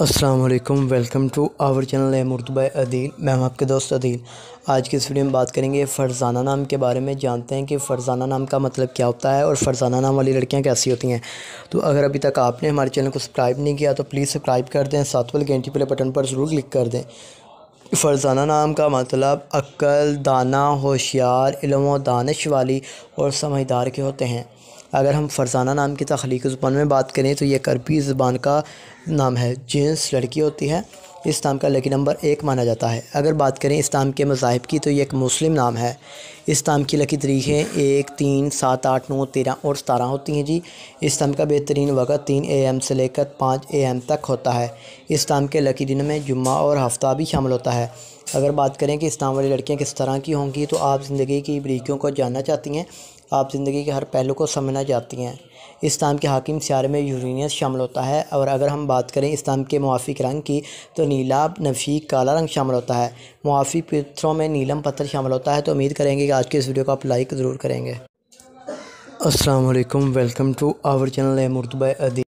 Aslam welcome to our channel है मुर्द अदील मैं हूँ आपके दोस्त अदील आज की इस वीडियो में बात करेंगे फ़रजाना नाम के बारे में जानते हैं कि फ़रजाना नाम का मतलब क्या होता है और फ़रजाना नाम वाली लड़कियाँ कैसी होती हैं तो अगर अभी तक आपने हमारे चैनल को सब्सक्राइब नहीं किया तो प्लीज़ सब्सक्राइब कर दें सातवल घंटी प्ले बटन पर ज़रूर क्लिक कर दें फ़रज़ाना नाम का मतलब अक्ल दाना होशियार व दानश वाली और समझदार के होते हैं अगर हम फ़रज़ाना नाम की तख्लीकी ज़ुबान में बात करें तो ये करबी ज़ुबान का नाम है जिन्स लड़की होती है इस का लकी नंबर एक माना जाता है अगर बात करें इस्लाम के मज़ाहब की तो ये एक मुस्लिम नाम है इस की लकी तरीक़ें एक तीन सात आठ नौ तेरह और सतारह होती हैं जी इस का बेहतरीन वक़्त तीन ए एम से लेकर पाँच ए एम तक होता है इस के लकी दिन में जुम्मा और हफ्ता भी शामिल होता है अगर बात करें कि इस्लाम वाली लड़कियाँ किस तरह की होंगी तो आप ज़िंदगी की बरीकियों को जानना चाहती हैं आप ज़िंदगी के हर पहलू को समझना चाहती हैं इस्लाम के हाकिम सियारे में यूरेनियस शामिल होता है और अगर हम बात करें इस्लाम के मुआफ़िक रंग की तो नीलाब नफी काला रंग शामिल होता है मुआफ़ी पत्थरों में नीलम पत्थर शामिल होता है तो उम्मीद करेंगे कि आज की इस वीडियो को आप लाइक ज़रूर करेंगे असलम वेलकम टू आवर चैनल मुरतबा अदी